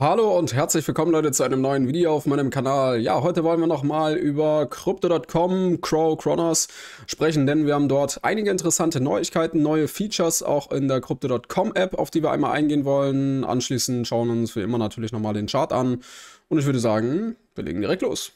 Hallo und herzlich willkommen Leute zu einem neuen Video auf meinem Kanal. Ja, heute wollen wir nochmal über Crypto.com, Crow, Kronos sprechen, denn wir haben dort einige interessante Neuigkeiten, neue Features auch in der Crypto.com App, auf die wir einmal eingehen wollen. Anschließend schauen wir uns wie immer natürlich nochmal den Chart an und ich würde sagen, wir legen direkt los.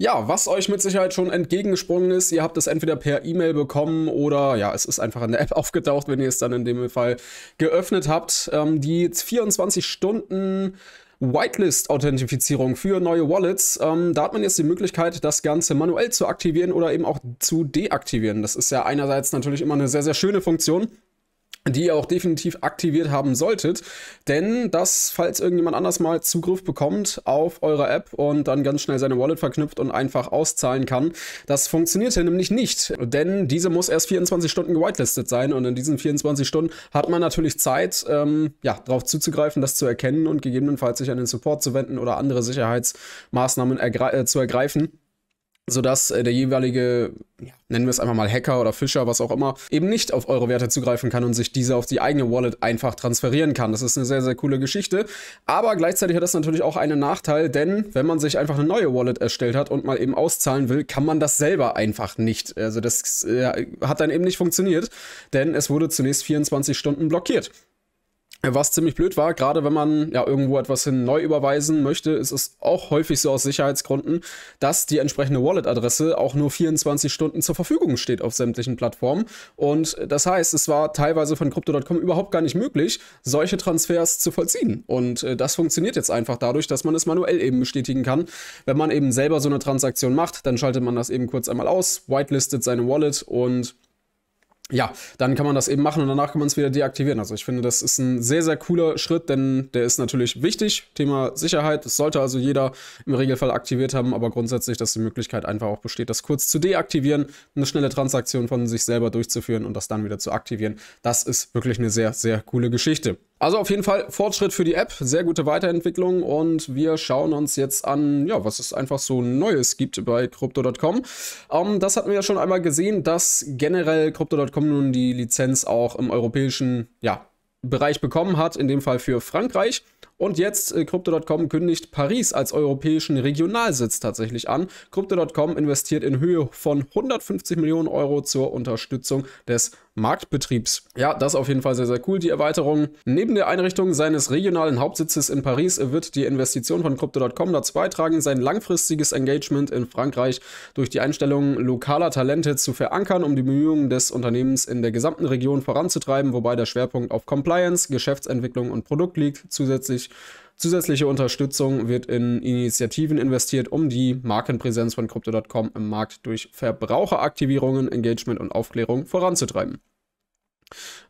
Ja, was euch mit Sicherheit schon entgegengesprungen ist, ihr habt es entweder per E-Mail bekommen oder ja, es ist einfach in der App aufgetaucht, wenn ihr es dann in dem Fall geöffnet habt. Ähm, die 24 Stunden Whitelist-Authentifizierung für neue Wallets. Ähm, da hat man jetzt die Möglichkeit, das Ganze manuell zu aktivieren oder eben auch zu deaktivieren. Das ist ja einerseits natürlich immer eine sehr, sehr schöne Funktion die ihr auch definitiv aktiviert haben solltet, denn das, falls irgendjemand anders mal Zugriff bekommt auf eure App und dann ganz schnell seine Wallet verknüpft und einfach auszahlen kann, das funktioniert hier nämlich nicht, denn diese muss erst 24 Stunden gewitelistet sein und in diesen 24 Stunden hat man natürlich Zeit, ähm, ja, darauf zuzugreifen, das zu erkennen und gegebenenfalls sich an den Support zu wenden oder andere Sicherheitsmaßnahmen ergre äh, zu ergreifen sodass äh, der jeweilige, nennen wir es einfach mal Hacker oder Fischer, was auch immer, eben nicht auf eure Werte zugreifen kann und sich diese auf die eigene Wallet einfach transferieren kann. Das ist eine sehr, sehr coole Geschichte. Aber gleichzeitig hat das natürlich auch einen Nachteil, denn wenn man sich einfach eine neue Wallet erstellt hat und mal eben auszahlen will, kann man das selber einfach nicht. Also das äh, hat dann eben nicht funktioniert, denn es wurde zunächst 24 Stunden blockiert. Was ziemlich blöd war, gerade wenn man ja irgendwo etwas hin neu überweisen möchte, ist es auch häufig so aus Sicherheitsgründen, dass die entsprechende Wallet-Adresse auch nur 24 Stunden zur Verfügung steht auf sämtlichen Plattformen. Und das heißt, es war teilweise von Crypto.com überhaupt gar nicht möglich, solche Transfers zu vollziehen. Und äh, das funktioniert jetzt einfach dadurch, dass man es manuell eben bestätigen kann. Wenn man eben selber so eine Transaktion macht, dann schaltet man das eben kurz einmal aus, whitelistet seine Wallet und ja, dann kann man das eben machen und danach kann man es wieder deaktivieren. Also ich finde, das ist ein sehr, sehr cooler Schritt, denn der ist natürlich wichtig. Thema Sicherheit, das sollte also jeder im Regelfall aktiviert haben, aber grundsätzlich, dass die Möglichkeit einfach auch besteht, das kurz zu deaktivieren, eine schnelle Transaktion von sich selber durchzuführen und das dann wieder zu aktivieren. Das ist wirklich eine sehr, sehr coole Geschichte. Also auf jeden Fall Fortschritt für die App, sehr gute Weiterentwicklung und wir schauen uns jetzt an, ja, was es einfach so Neues gibt bei Crypto.com. Ähm, das hatten wir ja schon einmal gesehen, dass generell Crypto.com nun die Lizenz auch im europäischen, ja, Bereich bekommen hat, in dem Fall für Frankreich. Und jetzt, äh, Crypto.com kündigt Paris als europäischen Regionalsitz tatsächlich an. Crypto.com investiert in Höhe von 150 Millionen Euro zur Unterstützung des Marktbetriebs. Ja, das ist auf jeden Fall sehr, sehr cool, die Erweiterung. Neben der Einrichtung seines regionalen Hauptsitzes in Paris wird die Investition von Crypto.com dazu beitragen, sein langfristiges Engagement in Frankreich durch die Einstellung lokaler Talente zu verankern, um die Bemühungen des Unternehmens in der gesamten Region voranzutreiben, wobei der Schwerpunkt auf Compliance, Geschäftsentwicklung und Produkt liegt. Zusätzlich Zusätzliche Unterstützung wird in Initiativen investiert, um die Markenpräsenz von Crypto.com im Markt durch Verbraucheraktivierungen, Engagement und Aufklärung voranzutreiben.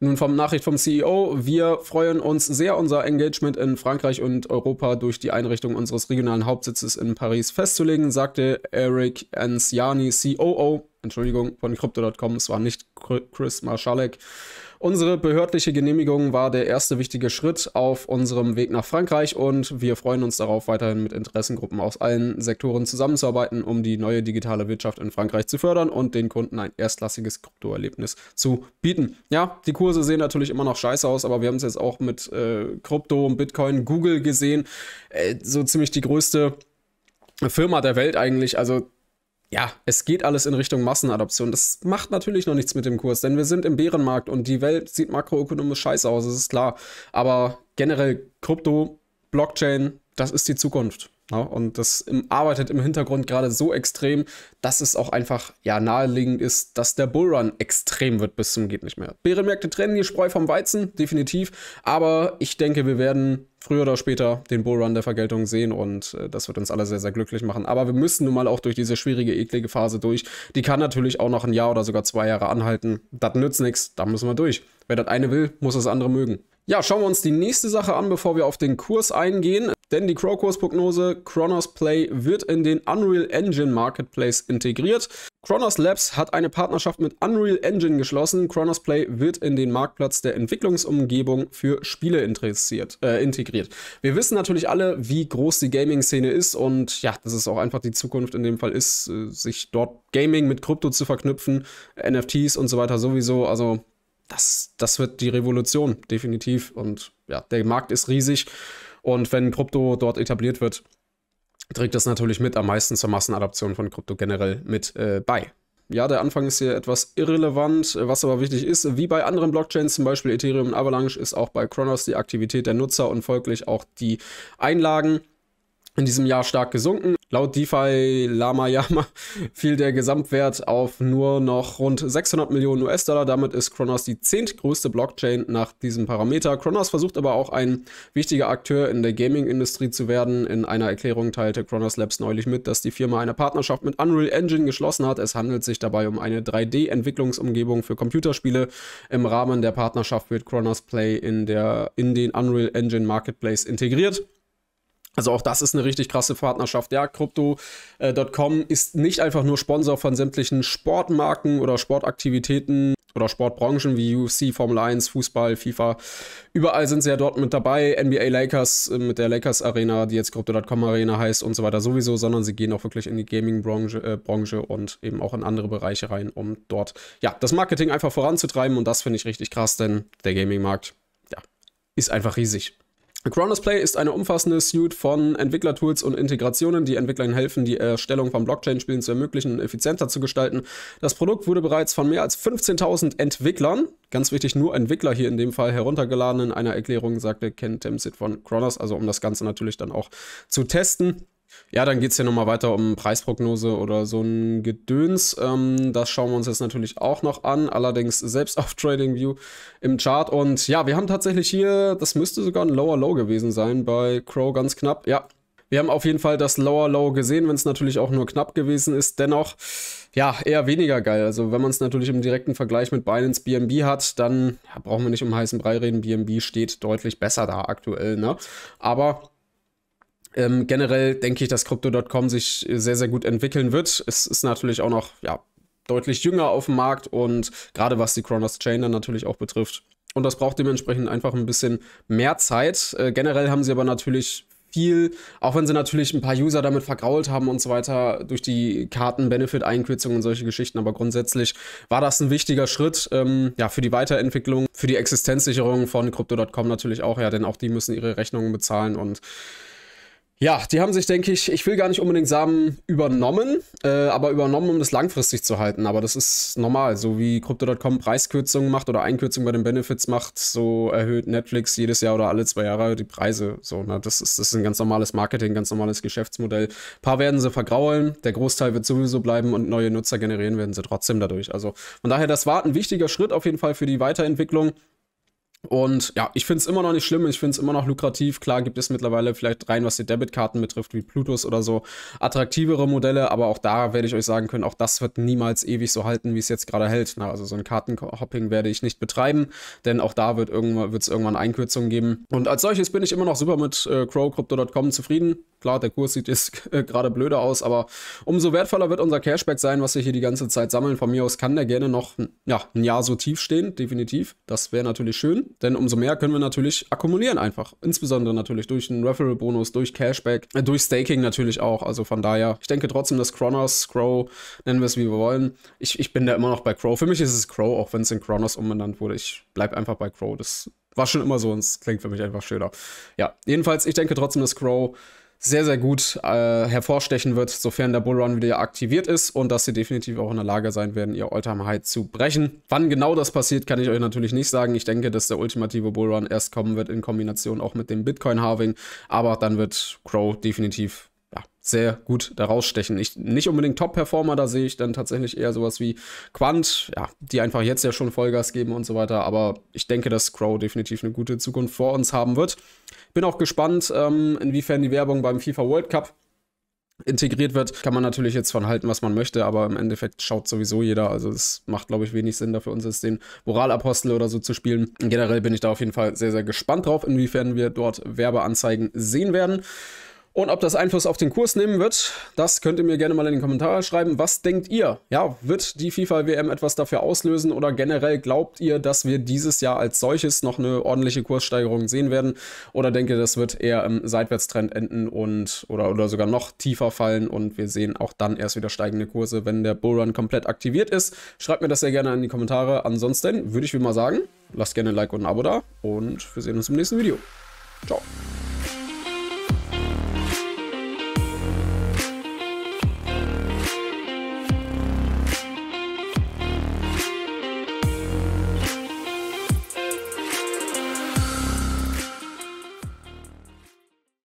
Nun vom Nachricht vom CEO. Wir freuen uns sehr, unser Engagement in Frankreich und Europa durch die Einrichtung unseres regionalen Hauptsitzes in Paris festzulegen, sagte Eric Anciani, COO, Entschuldigung, von Crypto.com. Es war nicht Chris Marschalek. Unsere behördliche Genehmigung war der erste wichtige Schritt auf unserem Weg nach Frankreich und wir freuen uns darauf, weiterhin mit Interessengruppen aus allen Sektoren zusammenzuarbeiten, um die neue digitale Wirtschaft in Frankreich zu fördern und den Kunden ein erstklassiges Kryptoerlebnis zu bieten. Ja, die Kurse sehen natürlich immer noch scheiße aus, aber wir haben es jetzt auch mit äh, Krypto, Bitcoin, Google gesehen. Äh, so ziemlich die größte Firma der Welt eigentlich. Also ja, es geht alles in Richtung Massenadoption. Das macht natürlich noch nichts mit dem Kurs, denn wir sind im Bärenmarkt und die Welt sieht makroökonomisch scheiße aus, das ist klar. Aber generell Krypto, Blockchain, das ist die Zukunft. Ja, ne? und das im, arbeitet im Hintergrund gerade so extrem, dass es auch einfach ja, naheliegend ist, dass der Bullrun extrem wird bis zum geht nicht mehr. Bärenmärkte trennen die Spreu vom Weizen, definitiv. Aber ich denke, wir werden früher oder später den Bullrun der Vergeltung sehen und äh, das wird uns alle sehr, sehr glücklich machen. Aber wir müssen nun mal auch durch diese schwierige, eklige Phase durch. Die kann natürlich auch noch ein Jahr oder sogar zwei Jahre anhalten. Das nützt nichts, da müssen wir durch. Wer das eine will, muss das andere mögen. Ja, schauen wir uns die nächste Sache an, bevor wir auf den Kurs eingehen. Denn die Crowcos-Prognose Kronos Play wird in den Unreal Engine Marketplace integriert. Kronos Labs hat eine Partnerschaft mit Unreal Engine geschlossen. Kronos Play wird in den Marktplatz der Entwicklungsumgebung für Spiele interessiert, äh, integriert. Wir wissen natürlich alle, wie groß die Gaming-Szene ist und ja, dass es auch einfach die Zukunft in dem Fall ist, äh, sich dort Gaming mit Krypto zu verknüpfen, NFTs und so weiter sowieso. Also das, das wird die Revolution, definitiv. Und ja, der Markt ist riesig. Und wenn Krypto dort etabliert wird, trägt das natürlich mit am meisten zur Massenadaption von Krypto generell mit äh, bei. Ja, der Anfang ist hier etwas irrelevant. Was aber wichtig ist, wie bei anderen Blockchains, zum Beispiel Ethereum und Avalanche, ist auch bei Kronos die Aktivität der Nutzer und folglich auch die Einlagen in diesem Jahr stark gesunken. Laut DeFi Lama Yama fiel der Gesamtwert auf nur noch rund 600 Millionen US-Dollar. Damit ist Kronos die zehntgrößte Blockchain nach diesem Parameter. Kronos versucht aber auch ein wichtiger Akteur in der Gaming-Industrie zu werden. In einer Erklärung teilte Kronos Labs neulich mit, dass die Firma eine Partnerschaft mit Unreal Engine geschlossen hat. Es handelt sich dabei um eine 3D-Entwicklungsumgebung für Computerspiele. Im Rahmen der Partnerschaft wird Kronos Play in, der, in den Unreal Engine Marketplace integriert. Also auch das ist eine richtig krasse Partnerschaft. Ja, Crypto.com äh, ist nicht einfach nur Sponsor von sämtlichen Sportmarken oder Sportaktivitäten oder Sportbranchen wie UFC, Formel 1, Fußball, FIFA. Überall sind sie ja dort mit dabei. NBA Lakers äh, mit der Lakers Arena, die jetzt Crypto.com Arena heißt und so weiter sowieso, sondern sie gehen auch wirklich in die Gaming-Branche äh, Branche und eben auch in andere Bereiche rein, um dort ja, das Marketing einfach voranzutreiben. Und das finde ich richtig krass, denn der Gaming-Markt ja, ist einfach riesig. Chronos Play ist eine umfassende Suite von Entwicklertools und Integrationen, die Entwicklern helfen, die Erstellung von Blockchain-Spielen zu ermöglichen, effizienter zu gestalten. Das Produkt wurde bereits von mehr als 15.000 Entwicklern, ganz wichtig, nur Entwickler hier in dem Fall, heruntergeladen. In einer Erklärung sagte Ken Temsit von Chronos, also um das Ganze natürlich dann auch zu testen. Ja, dann geht es ja nochmal weiter um Preisprognose oder so ein Gedöns. Ähm, das schauen wir uns jetzt natürlich auch noch an, allerdings selbst auf TradingView im Chart. Und ja, wir haben tatsächlich hier, das müsste sogar ein Lower Low gewesen sein bei Crow ganz knapp. Ja, wir haben auf jeden Fall das Lower Low gesehen, wenn es natürlich auch nur knapp gewesen ist. Dennoch, ja, eher weniger geil. Also wenn man es natürlich im direkten Vergleich mit Binance BNB hat, dann ja, brauchen wir nicht um heißen Brei reden. BNB steht deutlich besser da aktuell, ne? Aber ähm, generell denke ich, dass Crypto.com sich äh, sehr, sehr gut entwickeln wird. Es ist natürlich auch noch ja, deutlich jünger auf dem Markt und gerade was die Kronos Chain dann natürlich auch betrifft. Und das braucht dementsprechend einfach ein bisschen mehr Zeit. Äh, generell haben sie aber natürlich viel, auch wenn sie natürlich ein paar User damit vergrault haben und so weiter, durch die karten benefit einkürzung und solche Geschichten. Aber grundsätzlich war das ein wichtiger Schritt ähm, ja, für die Weiterentwicklung, für die Existenzsicherung von Crypto.com natürlich auch, ja, denn auch die müssen ihre Rechnungen bezahlen und ja, die haben sich, denke ich, ich will gar nicht unbedingt sagen, übernommen, äh, aber übernommen, um das langfristig zu halten. Aber das ist normal. So wie Crypto.com Preiskürzungen macht oder Einkürzungen bei den Benefits macht, so erhöht Netflix jedes Jahr oder alle zwei Jahre die Preise. So, na, ne, das, ist, das ist ein ganz normales Marketing, ganz normales Geschäftsmodell. Ein paar werden sie vergraulen, der Großteil wird sowieso bleiben und neue Nutzer generieren werden sie trotzdem dadurch. Also von daher, das war ein wichtiger Schritt auf jeden Fall für die Weiterentwicklung. Und ja, ich finde es immer noch nicht schlimm, ich finde es immer noch lukrativ. Klar gibt es mittlerweile vielleicht rein, was die Debitkarten betrifft, wie Plutus oder so, attraktivere Modelle, aber auch da werde ich euch sagen können, auch das wird niemals ewig so halten, wie es jetzt gerade hält. Na, also so ein Kartenhopping werde ich nicht betreiben, denn auch da wird es irgendwann, irgendwann Einkürzungen geben. Und als solches bin ich immer noch super mit äh, crowcrypto.com zufrieden. Klar, der Kurs sieht jetzt äh, gerade blöder aus, aber umso wertvoller wird unser Cashback sein, was wir hier die ganze Zeit sammeln. Von mir aus kann der gerne noch ja, ein Jahr so tief stehen, definitiv. Das wäre natürlich schön denn umso mehr können wir natürlich akkumulieren einfach. Insbesondere natürlich durch einen Referral-Bonus, durch Cashback, äh, durch Staking natürlich auch. Also von daher, ich denke trotzdem, dass Kronos, Crow, nennen wir es wie wir wollen. Ich, ich bin da immer noch bei Crow. Für mich ist es Crow, auch wenn es in Kronos umbenannt wurde. Ich bleibe einfach bei Crow. Das war schon immer so und es klingt für mich einfach schöner. Ja, jedenfalls, ich denke trotzdem, dass Crow sehr, sehr gut äh, hervorstechen wird, sofern der Bullrun wieder aktiviert ist und dass sie definitiv auch in der Lage sein werden, ihr Alltime High zu brechen. Wann genau das passiert, kann ich euch natürlich nicht sagen. Ich denke, dass der ultimative Bullrun erst kommen wird in Kombination auch mit dem Bitcoin-Harving, aber dann wird Crow definitiv sehr gut daraus stechen. Ich, nicht unbedingt Top-Performer, da sehe ich dann tatsächlich eher sowas wie Quant, ja, die einfach jetzt ja schon Vollgas geben und so weiter. Aber ich denke, dass Crow definitiv eine gute Zukunft vor uns haben wird. Bin auch gespannt, ähm, inwiefern die Werbung beim FIFA World Cup integriert wird, kann man natürlich jetzt von halten, was man möchte, aber im Endeffekt schaut sowieso jeder. Also es macht, glaube ich, wenig Sinn, dafür uns jetzt den Moralapostel oder so zu spielen. Generell bin ich da auf jeden Fall sehr, sehr gespannt drauf, inwiefern wir dort Werbeanzeigen sehen werden. Und ob das Einfluss auf den Kurs nehmen wird, das könnt ihr mir gerne mal in den Kommentaren schreiben. Was denkt ihr? Ja, wird die FIFA-WM etwas dafür auslösen oder generell glaubt ihr, dass wir dieses Jahr als solches noch eine ordentliche Kurssteigerung sehen werden? Oder denkt ihr, das wird eher im Seitwärtstrend enden und oder, oder sogar noch tiefer fallen und wir sehen auch dann erst wieder steigende Kurse, wenn der Bullrun komplett aktiviert ist? Schreibt mir das sehr gerne in die Kommentare. Ansonsten würde ich wie mal sagen, lasst gerne ein Like und ein Abo da und wir sehen uns im nächsten Video. Ciao.